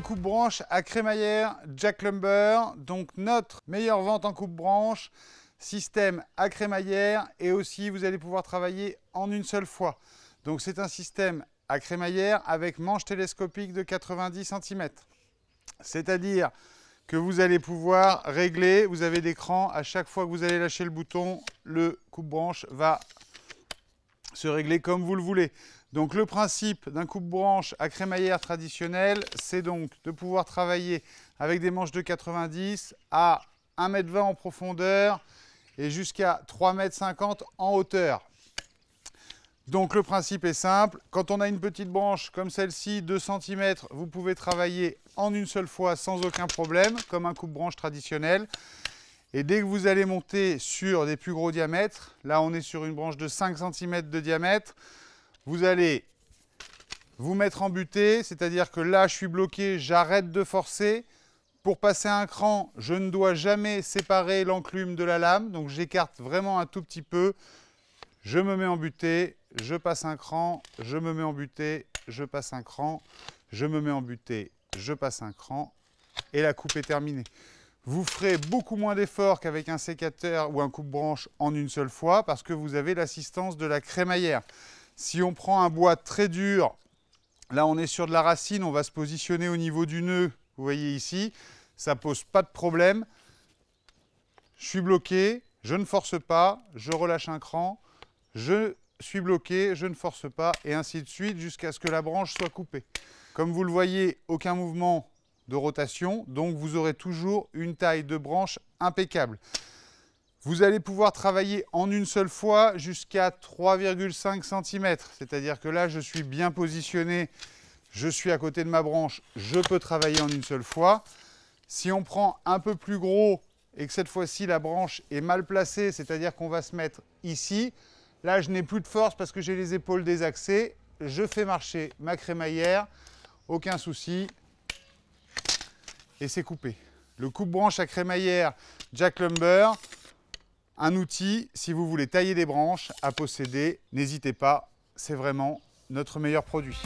coupe branche à crémaillère Jack Lumber. Donc notre meilleure vente en coupe branche, système à crémaillère et aussi vous allez pouvoir travailler en une seule fois. Donc c'est un système à crémaillère avec manche télescopique de 90 cm. C'est-à-dire que vous allez pouvoir régler, vous avez des à chaque fois que vous allez lâcher le bouton, le coupe-branche va se régler comme vous le voulez. Donc le principe d'un coupe-branche à crémaillère traditionnelle, c'est donc de pouvoir travailler avec des manches de 90 à 1m20 en profondeur et jusqu'à 3,50 m en hauteur. Donc le principe est simple, quand on a une petite branche comme celle-ci, 2 cm, vous pouvez travailler en une seule fois sans aucun problème, comme un coupe-branche traditionnel. Et dès que vous allez monter sur des plus gros diamètres, là on est sur une branche de 5 cm de diamètre, vous allez vous mettre en butée, c'est-à-dire que là, je suis bloqué, j'arrête de forcer. Pour passer un cran, je ne dois jamais séparer l'enclume de la lame, donc j'écarte vraiment un tout petit peu. Je me mets en butée, je passe un cran, je me mets en butée, je passe un cran, je me mets en butée, je passe un cran, et la coupe est terminée. Vous ferez beaucoup moins d'efforts qu'avec un sécateur ou un coupe-branche en une seule fois parce que vous avez l'assistance de la crémaillère. Si on prend un bois très dur, là on est sur de la racine, on va se positionner au niveau du nœud, vous voyez ici, ça ne pose pas de problème. Je suis bloqué, je ne force pas, je relâche un cran, je suis bloqué, je ne force pas, et ainsi de suite jusqu'à ce que la branche soit coupée. Comme vous le voyez, aucun mouvement de rotation, donc vous aurez toujours une taille de branche impeccable. Vous allez pouvoir travailler en une seule fois jusqu'à 3,5 cm. C'est-à-dire que là, je suis bien positionné, je suis à côté de ma branche, je peux travailler en une seule fois. Si on prend un peu plus gros et que cette fois-ci, la branche est mal placée, c'est-à-dire qu'on va se mettre ici, là, je n'ai plus de force parce que j'ai les épaules désaxées, je fais marcher ma crémaillère, aucun souci, et c'est coupé. Le coupe-branche à crémaillère Jack Lumber, un outil, si vous voulez tailler des branches, à posséder, n'hésitez pas, c'est vraiment notre meilleur produit.